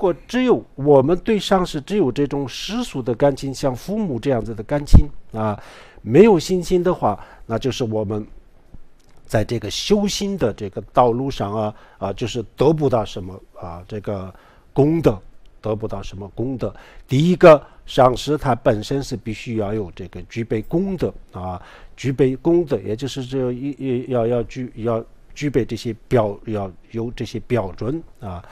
如果只有我们对上师只有这种世俗的感情，像父母这样子的感情啊，没有信心的话，那就是我们在这个修心的这个道路上啊啊，就是得不到什么啊这个功德，得不到什么功德。第一个上师他本身是必须要有这个具备功德啊，具备功德，也就是这一要要具要具备这些标要有这些标准啊。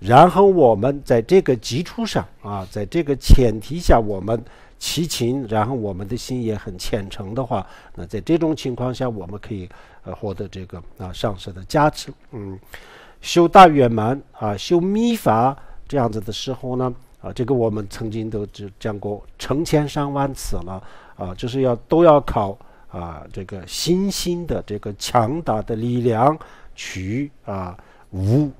然后我们在这个基础上啊，在这个前提下，我们齐秦，然后我们的心也很虔诚的话，那在这种情况下，我们可以呃获得这个啊上师的加持。嗯，修大圆满啊，修密法这样子的时候呢，啊，这个我们曾经都就讲过成千上万次了啊，就是要都要靠啊这个心心的这个强大的力量去啊无。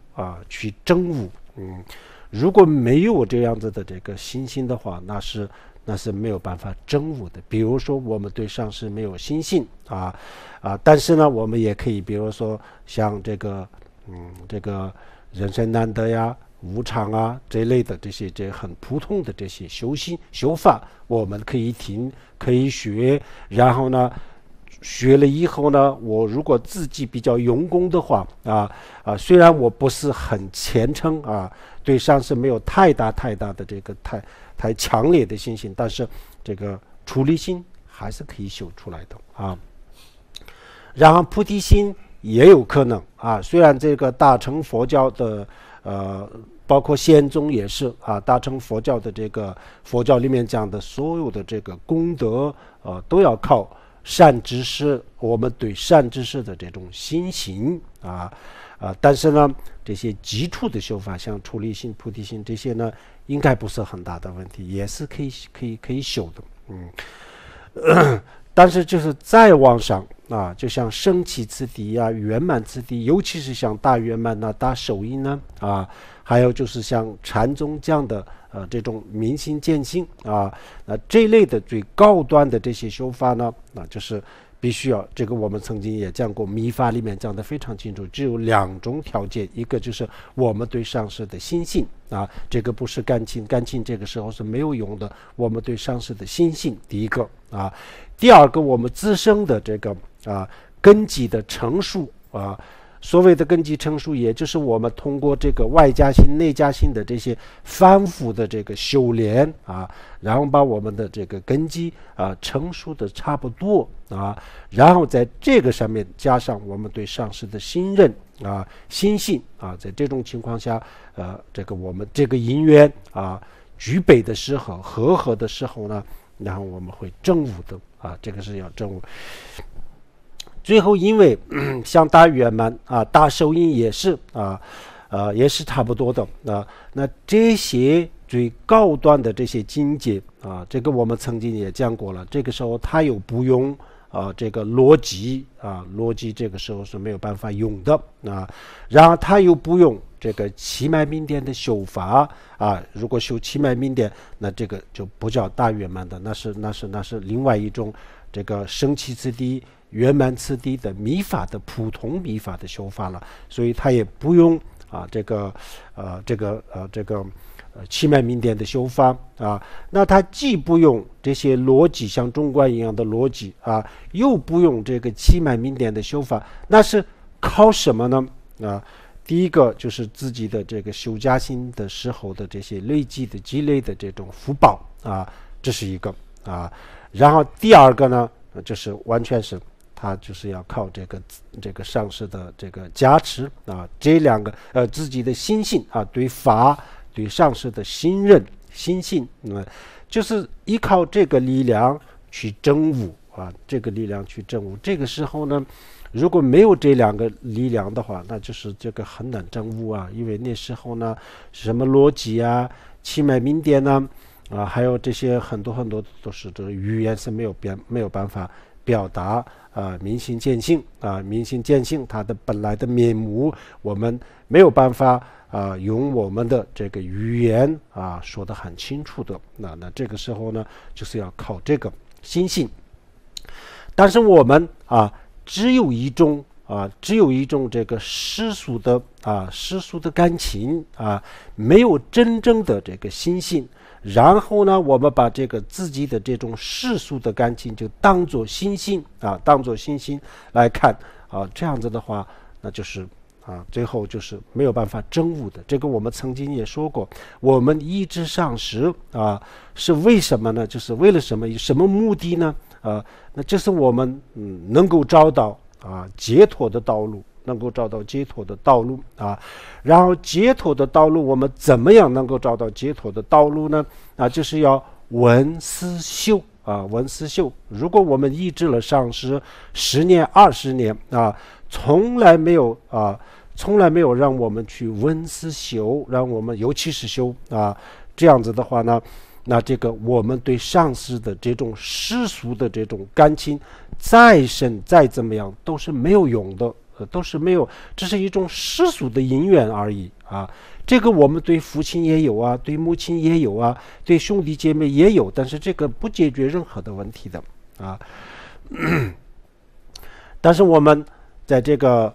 去争悟，嗯，如果没有这样子的这个心性的话，那是那是没有办法争悟的。比如说我们对上师没有心性啊啊，但是呢，我们也可以，比如说像这个嗯，这个人生难得呀、无常啊这类的这些这很普通的这些修行修法，我们可以听，可以学，然后呢。学了以后呢，我如果自己比较用功的话，啊啊，虽然我不是很虔诚啊，对上师没有太大太大的这个太太强烈的信心，但是这个出离心还是可以修出来的啊。然后菩提心也有可能啊，虽然这个大乘佛教的，呃，包括仙宗也是啊，大乘佛教的这个佛教里面讲的所有的这个功德，呃，都要靠。善知识，我们对善知识的这种心行啊，啊，但是呢，这些基础的修法，像出离心、菩提心这些呢，应该不是很大的问题，也是可以、可以、可以修的，嗯。但是就是再往上。啊，就像升起次第啊、圆满次第，尤其是像大圆满啊、大手印呢啊，还有就是像禅宗这样的呃这种明心见性啊，那这类的最高端的这些修法呢，啊，就是必须要这个我们曾经也讲过，密法里面讲的非常清楚，只有两种条件，一个就是我们对上师的心性啊，这个不是干净，干净这个时候是没有用的，我们对上师的心性，第一个啊，第二个我们自身的这个。啊，根基的成熟啊，所谓的根基成熟，也就是我们通过这个外加心、内加心的这些反复的这个修炼啊，然后把我们的这个根基啊成熟的差不多啊，然后在这个上面加上我们对上师的信任啊、心性啊，在这种情况下，呃，这个我们这个姻缘啊，举北的时候、和合的时候呢，然后我们会正午的啊，这个是要正午。最后，因为 像大圆满啊，大手印也是啊，呃，也是差不多的啊。那这些最高端的这些境界啊，这个我们曾经也讲过了。这个时候，他又不用啊这个逻辑啊，逻辑这个时候是没有办法用的啊。然后他又不用这个七脉明点的修法啊。如果修七脉明点，那这个就不叫大圆满的，那是那是那是另外一种。这个生起次低、圆满次低的米法的普通米法的修法了，所以他也不用啊这个呃这个呃这个，呃气脉明点的修法啊。那他既不用这些逻辑像中观一样的逻辑啊，又不用这个气脉明点的修法，那是靠什么呢？啊，第一个就是自己的这个修加行的时候的这些累积的积累的这种福报啊，这是一个啊。然后第二个呢，就是完全是，他就是要靠这个这个上市的这个加持啊，这两个呃自己的心性啊，对法，对上市的信任心性，那就是依靠这个力量去证悟啊，这个力量去证悟。这个时候呢，如果没有这两个力量的话，那就是这个很难证悟啊，因为那时候呢，什么逻辑啊，气脉名点呢。啊，还有这些很多很多都是这个语言是没有变没有办法表达啊，明心见性啊，明心见性它的本来的面目，我们没有办法啊用我们的这个语言啊说的很清楚的。那那这个时候呢，就是要靠这个心性。但是我们啊，只有一种啊，只有一种这个世俗的啊世俗的感情啊，没有真正的这个心性。然后呢，我们把这个自己的这种世俗的感情，就当做心性啊，当做心性来看啊，这样子的话，那就是啊，最后就是没有办法证悟的。这个我们曾经也说过，我们一直上师啊，是为什么呢？就是为了什么？以什么目的呢？啊，那这是我们嗯能够找到啊解脱的道路。能够找到解脱的道路啊，然后解脱的道路，我们怎么样能够找到解脱的道路呢？啊，就是要文思修啊，文思修。如果我们抑制了上师十年、二十年啊，从来没有啊，从来没有让我们去文思修，让我们尤其是修啊，这样子的话呢，那这个我们对上师的这种世俗的这种感情，再深再怎么样都是没有用的。都是没有，这是一种世俗的因缘而已啊！这个我们对父亲也有啊，对母亲也有啊，对兄弟姐妹也有，但是这个不解决任何的问题的啊。但是我们在这个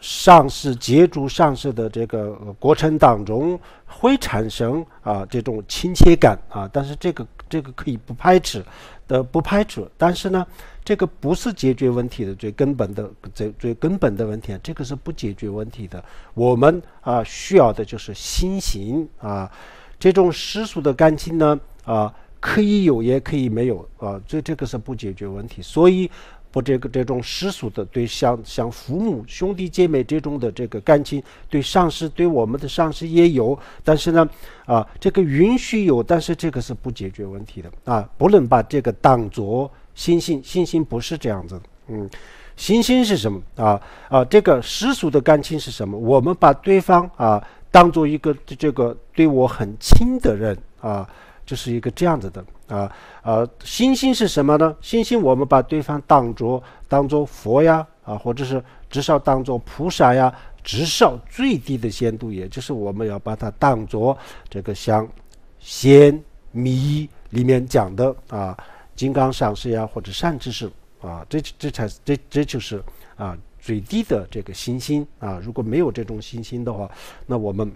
上市、借助上市的这个过程当中，会产生啊这种亲切感啊，但是这个。这个可以不排斥的不排除，但是呢，这个不是解决问题的最根本的最最根本的问题啊，这个是不解决问题的。我们啊需要的就是心型啊，这种世俗的感情呢啊可以有也可以没有啊，这这个是不解决问题，所以。不，这个这种世俗的，对像像父母、兄弟姐妹这种的这个感情，对上司对我们的上司也有，但是呢，啊，这个允许有，但是这个是不解决问题的啊，不能把这个当作心心心心不是这样子嗯，心心是什么啊？啊，这个世俗的感情是什么？我们把对方啊当做一个这个对我很亲的人啊。就是一个这样子的啊啊，星星是什么呢？星星我们把对方当作当作佛呀啊，或者是至少当作菩萨呀，至少最低的限度，也就是我们要把它当作这个像《仙弥》里面讲的啊，金刚上师呀或者善知识啊，这这才这这就是啊最低的这个星星啊。如果没有这种星星的话，那我们。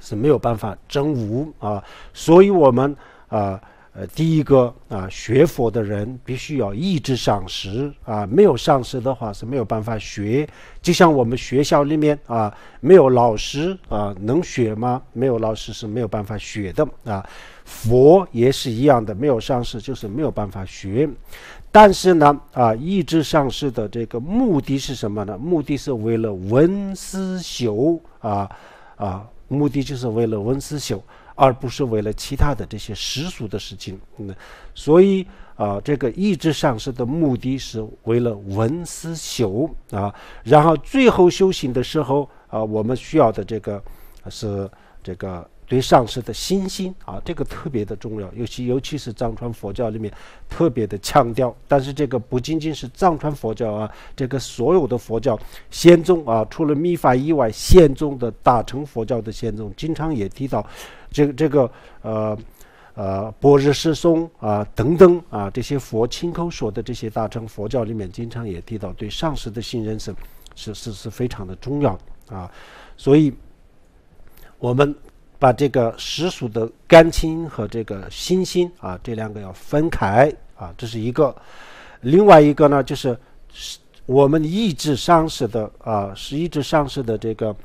是没有办法真无啊，所以，我们啊呃，第一个啊，学佛的人必须要意志上师啊，没有上师的话是没有办法学。就像我们学校里面啊，没有老师啊，能学吗？没有老师是没有办法学的啊。佛也是一样的，没有上师就是没有办法学。但是呢啊，意志上师的这个目的是什么呢？目的是为了闻思修啊啊。目的就是为了文思修，而不是为了其他的这些世俗的事情。嗯，所以啊，这个意志上师的目的是为了文思修啊，然后最后修行的时候啊，我们需要的这个是这个。对上师的信心啊，这个特别的重要，尤其尤其是藏传佛教里面特别的强调。但是这个不仅仅是藏传佛教啊，这个所有的佛教仙宗啊，除了密法以外，仙宗的大乘佛教的仙宗，经常也提到，这这个呃呃，般若师松啊等等啊，这些佛亲口说的这些大乘佛教里面，经常也提到，对上师的信任是是是是非常的重要啊，所以，我们。把这个实属的干青和这个心心啊，这两个要分开啊，这是一个。另外一个呢，就是是我们抑制上市的啊，是抑制上市的这个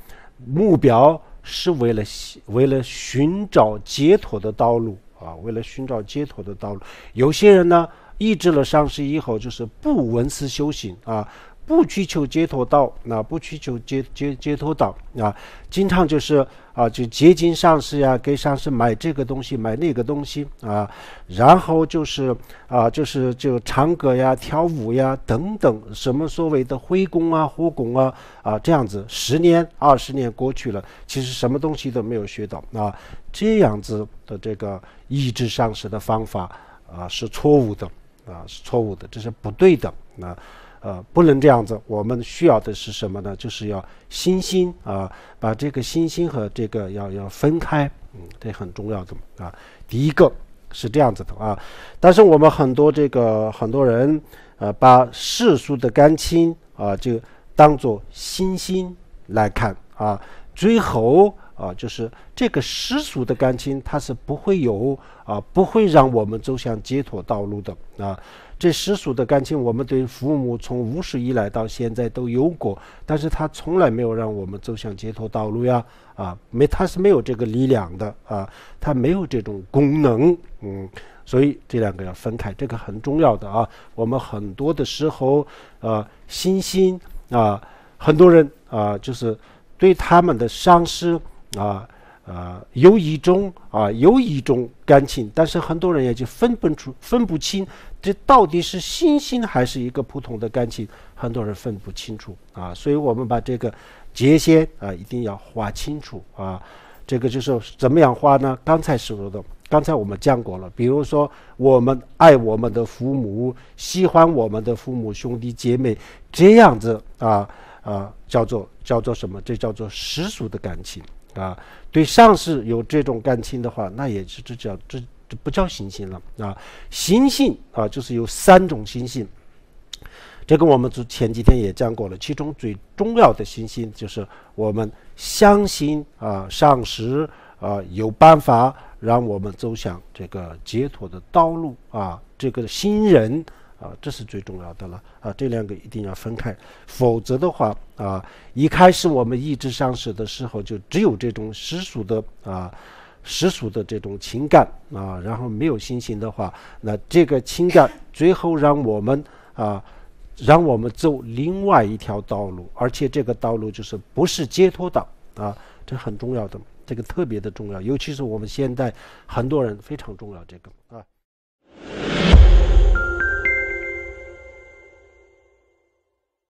目标是为了为了寻找解脱的道路啊，为了寻找解脱的道路。有些人呢，抑制了上市以后，就是不闻思修行啊。不去求解脱道，那不去求解解解脱道啊，经常就是啊，就接近上师呀，给上师买这个东西，买那个东西啊，然后就是啊，就是就唱歌呀、跳舞呀等等，什么所谓的灰功啊、火功啊啊，这样子十年、二十年过去了，其实什么东西都没有学到啊，这样子的这个抑制上师的方法啊是错误的啊是错误的，这是不对的啊。呃，不能这样子。我们需要的是什么呢？就是要心心啊，把这个心心和这个要要分开，嗯，这很重要的啊。第一个是这样子的啊，但是我们很多这个很多人呃，把世俗的干亲啊，就当做心心来看啊，最后。啊，就是这个世俗的感情，它是不会有啊，不会让我们走向解脱道路的啊。这世俗的感情，我们对父母从无始以来到现在都有过，但是他从来没有让我们走向解脱道路呀啊，没，他是没有这个力量的啊，他没有这种功能，嗯，所以这两个要分开，这个很重要的啊。我们很多的时候，呃，心心啊，很多人啊，就是对他们的丧失。啊，呃，有一种啊，有一种感情，但是很多人也就分不出、分不清这到底是星星还是一个普通的感情，很多人分不清楚啊。所以，我们把这个界限啊一定要划清楚啊。这个就是怎么样划呢？刚才说的，刚才我们讲过了。比如说，我们爱我们的父母，喜欢我们的父母兄弟姐妹，这样子啊啊，叫做叫做什么？这叫做世俗的感情。啊，对上司有这种感情的话，那也是这叫这这不叫行星了啊，行星啊，就是有三种行星，这个我们之前几天也讲过了，其中最重要的行星就是我们相信啊上司啊有办法让我们走向这个解脱的道路啊，这个新人。啊，这是最重要的了啊！这两个一定要分开，否则的话啊，一开始我们一直上市的时候，就只有这种世俗的啊，世俗的这种情感啊，然后没有信心的话，那这个情感最后让我们啊，让我们走另外一条道路，而且这个道路就是不是接托的啊，这很重要的，这个特别的重要，尤其是我们现在很多人非常重要这个啊。